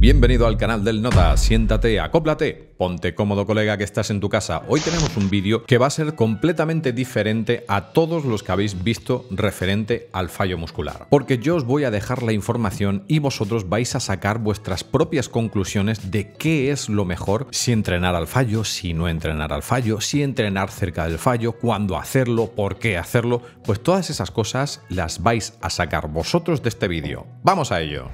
Bienvenido al canal del nota siéntate, acóplate, ponte cómodo colega que estás en tu casa. Hoy tenemos un vídeo que va a ser completamente diferente a todos los que habéis visto referente al fallo muscular. Porque yo os voy a dejar la información y vosotros vais a sacar vuestras propias conclusiones de qué es lo mejor, si entrenar al fallo, si no entrenar al fallo, si entrenar cerca del fallo, cuándo hacerlo, por qué hacerlo, pues todas esas cosas las vais a sacar vosotros de este vídeo. ¡Vamos a ello!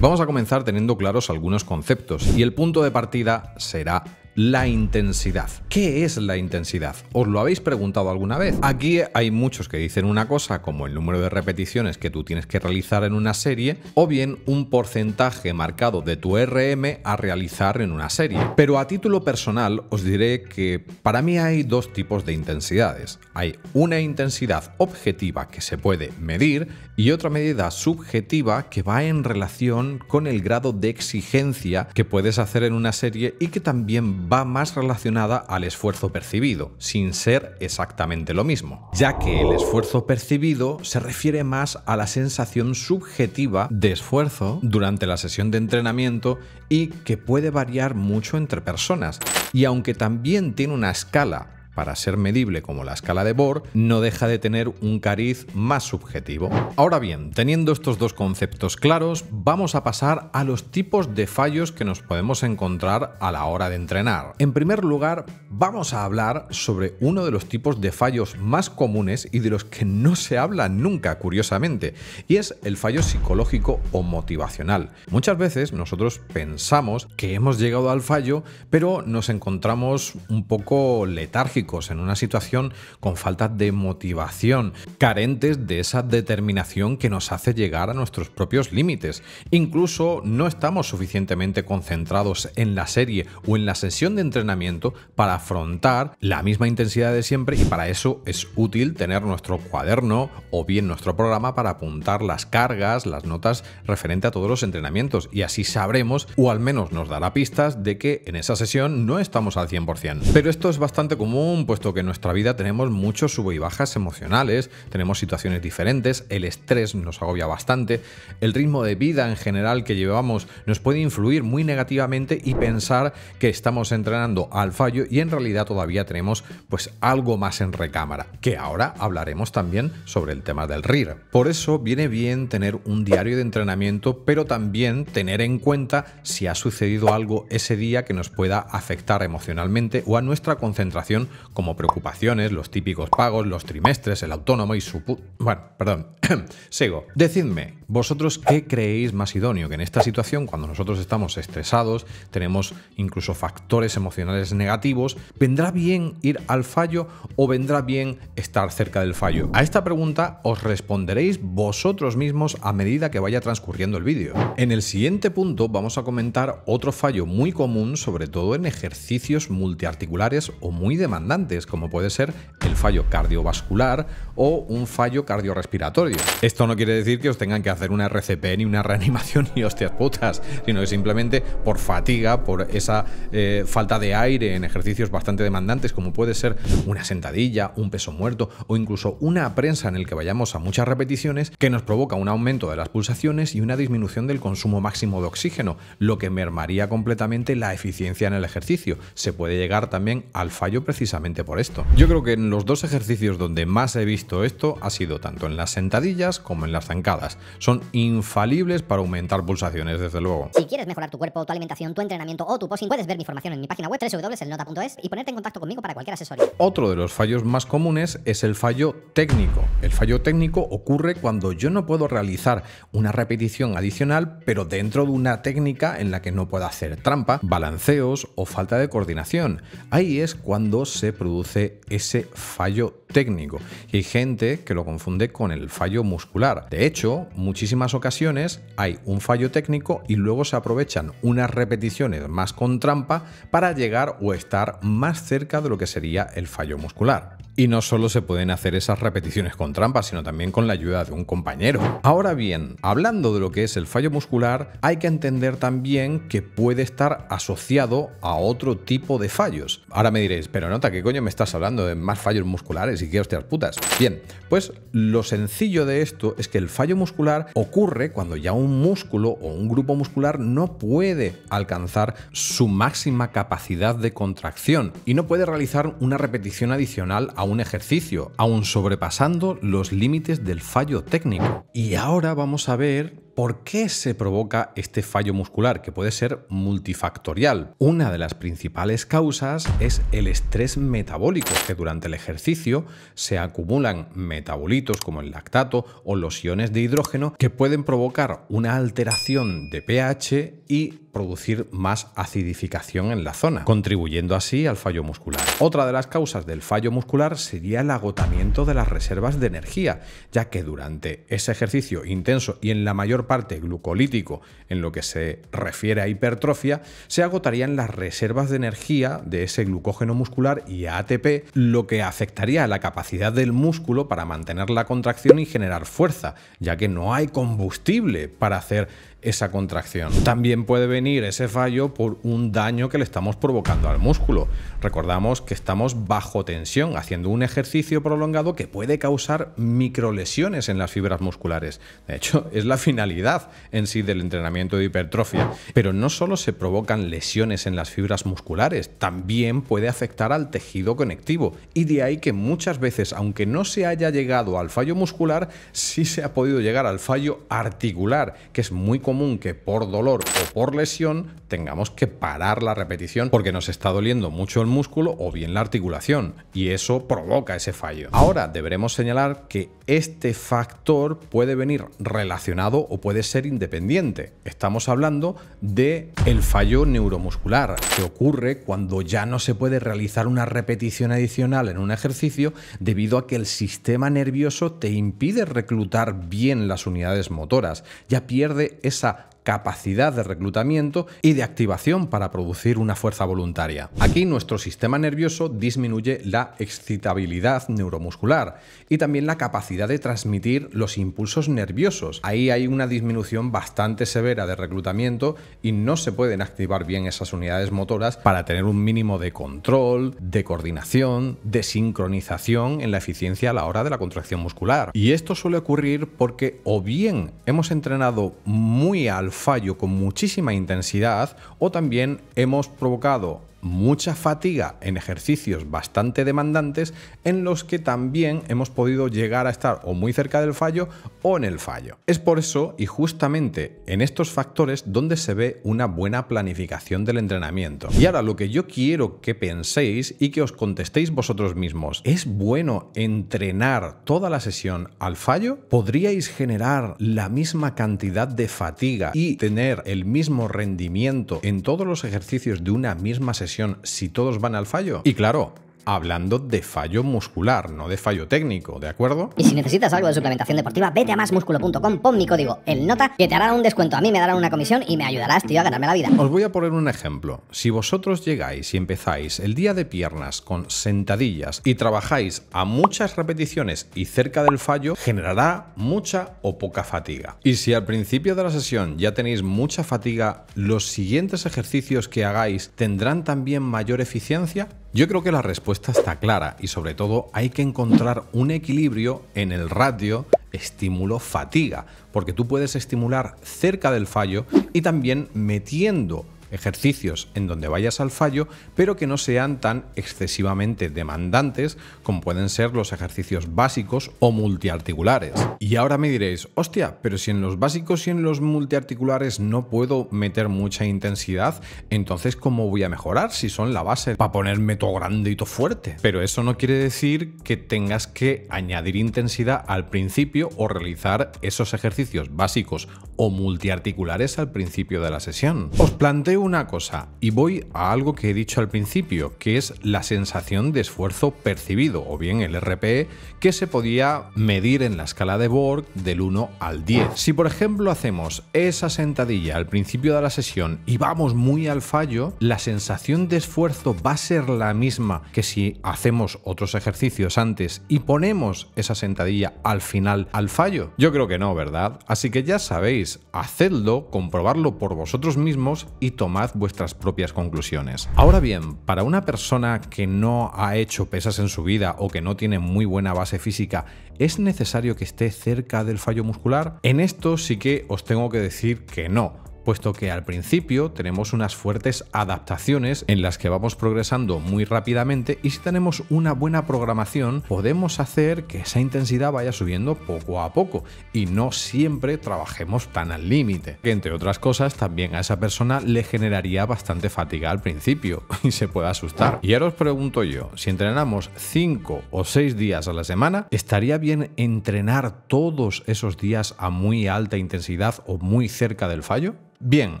Vamos a comenzar teniendo claros algunos conceptos y el punto de partida será la intensidad. ¿Qué es la intensidad? ¿Os lo habéis preguntado alguna vez? Aquí hay muchos que dicen una cosa, como el número de repeticiones que tú tienes que realizar en una serie, o bien un porcentaje marcado de tu RM a realizar en una serie. Pero a título personal os diré que para mí hay dos tipos de intensidades. Hay una intensidad objetiva que se puede medir y otra medida subjetiva que va en relación con el grado de exigencia que puedes hacer en una serie y que también va más relacionada a esfuerzo percibido, sin ser exactamente lo mismo, ya que el esfuerzo percibido se refiere más a la sensación subjetiva de esfuerzo durante la sesión de entrenamiento y que puede variar mucho entre personas. Y aunque también tiene una escala para ser medible como la escala de Bohr, no deja de tener un cariz más subjetivo. Ahora bien, teniendo estos dos conceptos claros, vamos a pasar a los tipos de fallos que nos podemos encontrar a la hora de entrenar. En primer lugar, vamos a hablar sobre uno de los tipos de fallos más comunes y de los que no se habla nunca, curiosamente, y es el fallo psicológico o motivacional. Muchas veces nosotros pensamos que hemos llegado al fallo, pero nos encontramos un poco letárgicos en una situación con falta de motivación, carentes de esa determinación que nos hace llegar a nuestros propios límites. Incluso no estamos suficientemente concentrados en la serie o en la sesión de entrenamiento para afrontar la misma intensidad de siempre y para eso es útil tener nuestro cuaderno o bien nuestro programa para apuntar las cargas, las notas referente a todos los entrenamientos y así sabremos o al menos nos dará pistas de que en esa sesión no estamos al 100%. Pero esto es bastante común puesto que en nuestra vida tenemos muchos subo y bajas emocionales, tenemos situaciones diferentes, el estrés nos agobia bastante, el ritmo de vida en general que llevamos nos puede influir muy negativamente y pensar que estamos entrenando al fallo y en realidad todavía tenemos pues algo más en recámara, que ahora hablaremos también sobre el tema del RIR. Por eso viene bien tener un diario de entrenamiento, pero también tener en cuenta si ha sucedido algo ese día que nos pueda afectar emocionalmente o a nuestra concentración como preocupaciones, los típicos pagos, los trimestres, el autónomo y su... Bueno, perdón, sigo. Decidme, ¿Vosotros qué creéis más idóneo? Que en esta situación, cuando nosotros estamos estresados, tenemos incluso factores emocionales negativos, ¿vendrá bien ir al fallo o vendrá bien estar cerca del fallo? A esta pregunta os responderéis vosotros mismos a medida que vaya transcurriendo el vídeo. En el siguiente punto vamos a comentar otro fallo muy común, sobre todo en ejercicios multiarticulares o muy demandantes, como puede ser el fallo cardiovascular o un fallo cardiorrespiratorio. Esto no quiere decir que os tengan que hacer una RCP ni una reanimación ni hostias putas, sino que simplemente por fatiga, por esa eh, falta de aire en ejercicios bastante demandantes, como puede ser una sentadilla, un peso muerto o incluso una prensa en el que vayamos a muchas repeticiones, que nos provoca un aumento de las pulsaciones y una disminución del consumo máximo de oxígeno, lo que mermaría completamente la eficiencia en el ejercicio. Se puede llegar también al fallo precisamente por esto. Yo creo que en los dos ejercicios donde más he visto esto ha sido tanto en las sentadillas como en las zancadas. Son infalibles para aumentar pulsaciones, desde luego. Si quieres mejorar tu cuerpo, tu alimentación, tu entrenamiento o tu posing, puedes ver mi información en mi página web www.elnota.es y ponerte en contacto conmigo para cualquier asesoría. Otro de los fallos más comunes es el fallo técnico. El fallo técnico ocurre cuando yo no puedo realizar una repetición adicional, pero dentro de una técnica en la que no pueda hacer trampa, balanceos o falta de coordinación. Ahí es cuando se produce ese fallo técnico y hay gente que lo confunde con el fallo muscular. De hecho, muchísimas ocasiones hay un fallo técnico y luego se aprovechan unas repeticiones más con trampa para llegar o estar más cerca de lo que sería el fallo muscular. Y no solo se pueden hacer esas repeticiones con trampas, sino también con la ayuda de un compañero. Ahora bien, hablando de lo que es el fallo muscular, hay que entender también que puede estar asociado a otro tipo de fallos. Ahora me diréis, pero nota, que coño me estás hablando de más fallos musculares y qué hostias putas? Bien, pues lo sencillo de esto es que el fallo muscular ocurre cuando ya un músculo o un grupo muscular no puede alcanzar su máxima capacidad de contracción y no puede realizar una repetición adicional a a un ejercicio, aún sobrepasando los límites del fallo técnico. Y ahora vamos a ver ¿Por qué se provoca este fallo muscular, que puede ser multifactorial? Una de las principales causas es el estrés metabólico, que durante el ejercicio se acumulan metabolitos como el lactato o los iones de hidrógeno que pueden provocar una alteración de pH y producir más acidificación en la zona, contribuyendo así al fallo muscular. Otra de las causas del fallo muscular sería el agotamiento de las reservas de energía, ya que durante ese ejercicio intenso y en la mayor parte parte glucolítico en lo que se refiere a hipertrofia, se agotarían las reservas de energía de ese glucógeno muscular y ATP, lo que afectaría a la capacidad del músculo para mantener la contracción y generar fuerza, ya que no hay combustible para hacer esa contracción. También puede venir ese fallo por un daño que le estamos provocando al músculo. Recordamos que estamos bajo tensión, haciendo un ejercicio prolongado que puede causar microlesiones en las fibras musculares. De hecho, es la finalidad en sí del entrenamiento de hipertrofia. Pero no solo se provocan lesiones en las fibras musculares, también puede afectar al tejido conectivo. Y de ahí que muchas veces, aunque no se haya llegado al fallo muscular, sí se ha podido llegar al fallo articular, que es muy que por dolor o por lesión tengamos que parar la repetición porque nos está doliendo mucho el músculo o bien la articulación y eso provoca ese fallo. Ahora deberemos señalar que este factor puede venir relacionado o puede ser independiente. Estamos hablando de el fallo neuromuscular que ocurre cuando ya no se puede realizar una repetición adicional en un ejercicio debido a que el sistema nervioso te impide reclutar bien las unidades motoras, ya pierde esa esa capacidad de reclutamiento y de activación para producir una fuerza voluntaria. Aquí nuestro sistema nervioso disminuye la excitabilidad neuromuscular y también la capacidad de transmitir los impulsos nerviosos. Ahí hay una disminución bastante severa de reclutamiento y no se pueden activar bien esas unidades motoras para tener un mínimo de control, de coordinación, de sincronización en la eficiencia a la hora de la contracción muscular. Y esto suele ocurrir porque o bien hemos entrenado muy al fallo con muchísima intensidad o también hemos provocado mucha fatiga en ejercicios bastante demandantes en los que también hemos podido llegar a estar o muy cerca del fallo o en el fallo. Es por eso y justamente en estos factores donde se ve una buena planificación del entrenamiento. Y ahora lo que yo quiero que penséis y que os contestéis vosotros mismos, ¿es bueno entrenar toda la sesión al fallo? ¿Podríais generar la misma cantidad de fatiga y tener el mismo rendimiento en todos los ejercicios de una misma sesión? si todos van al fallo? Y claro, hablando de fallo muscular, no de fallo técnico, ¿de acuerdo? Y si necesitas algo de suplementación deportiva, vete a másmusculo.com, pon mi código, el nota, que te harán un descuento. A mí me darán una comisión y me ayudarás, tío, a ganarme la vida. Os voy a poner un ejemplo. Si vosotros llegáis y empezáis el día de piernas con sentadillas y trabajáis a muchas repeticiones y cerca del fallo, generará mucha o poca fatiga. Y si al principio de la sesión ya tenéis mucha fatiga, los siguientes ejercicios que hagáis tendrán también mayor eficiencia. Yo creo que la respuesta respuesta está clara y sobre todo hay que encontrar un equilibrio en el ratio estímulo-fatiga, porque tú puedes estimular cerca del fallo y también metiendo ejercicios en donde vayas al fallo, pero que no sean tan excesivamente demandantes como pueden ser los ejercicios básicos o multiarticulares. Y ahora me diréis, hostia, pero si en los básicos y en los multiarticulares no puedo meter mucha intensidad, entonces ¿cómo voy a mejorar si son la base para ponerme todo grande y todo fuerte? Pero eso no quiere decir que tengas que añadir intensidad al principio o realizar esos ejercicios básicos o multiarticulares al principio de la sesión. Os planteo una cosa y voy a algo que he dicho al principio, que es la sensación de esfuerzo percibido o bien el RPE que se podía medir en la escala de Borg del 1 al 10. Si por ejemplo hacemos esa sentadilla al principio de la sesión y vamos muy al fallo, la sensación de esfuerzo va a ser la misma que si hacemos otros ejercicios antes y ponemos esa sentadilla al final al fallo. Yo creo que no, ¿verdad? Así que ya sabéis, pues, hacedlo, comprobarlo por vosotros mismos y tomad vuestras propias conclusiones. Ahora bien, para una persona que no ha hecho pesas en su vida o que no tiene muy buena base física, ¿es necesario que esté cerca del fallo muscular? En esto sí que os tengo que decir que no puesto que al principio tenemos unas fuertes adaptaciones en las que vamos progresando muy rápidamente y si tenemos una buena programación podemos hacer que esa intensidad vaya subiendo poco a poco y no siempre trabajemos tan al límite. Que entre otras cosas también a esa persona le generaría bastante fatiga al principio y se puede asustar. Y ahora os pregunto yo, si entrenamos 5 o 6 días a la semana, ¿estaría bien entrenar todos esos días a muy alta intensidad o muy cerca del fallo? Bien,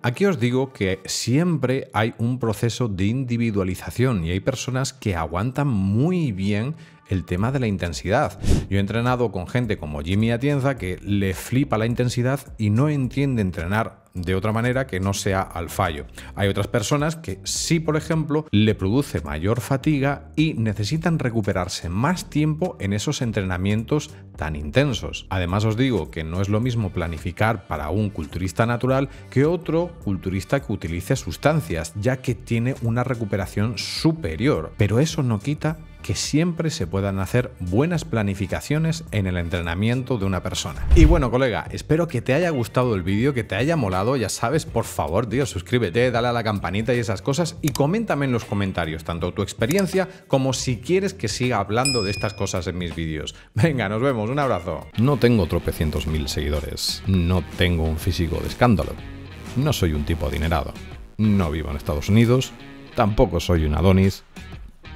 aquí os digo que siempre hay un proceso de individualización y hay personas que aguantan muy bien el tema de la intensidad. Yo he entrenado con gente como Jimmy Atienza que le flipa la intensidad y no entiende entrenar de otra manera que no sea al fallo. Hay otras personas que sí, por ejemplo, le produce mayor fatiga y necesitan recuperarse más tiempo en esos entrenamientos tan intensos. Además os digo que no es lo mismo planificar para un culturista natural que otro culturista que utilice sustancias, ya que tiene una recuperación superior. Pero eso no quita que siempre se puedan hacer buenas planificaciones en el entrenamiento de una persona. Y bueno, colega, espero que te haya gustado el vídeo, que te haya molado, ya sabes, por favor, tío, suscríbete, dale a la campanita y esas cosas y coméntame en los comentarios tanto tu experiencia como si quieres que siga hablando de estas cosas en mis vídeos. Venga, nos vemos, un abrazo. No tengo tropecientos mil seguidores, no tengo un físico de escándalo, no soy un tipo adinerado, no vivo en Estados Unidos, tampoco soy un Adonis,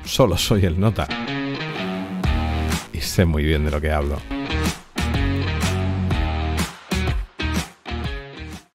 solo soy el nota. Y sé muy bien de lo que hablo.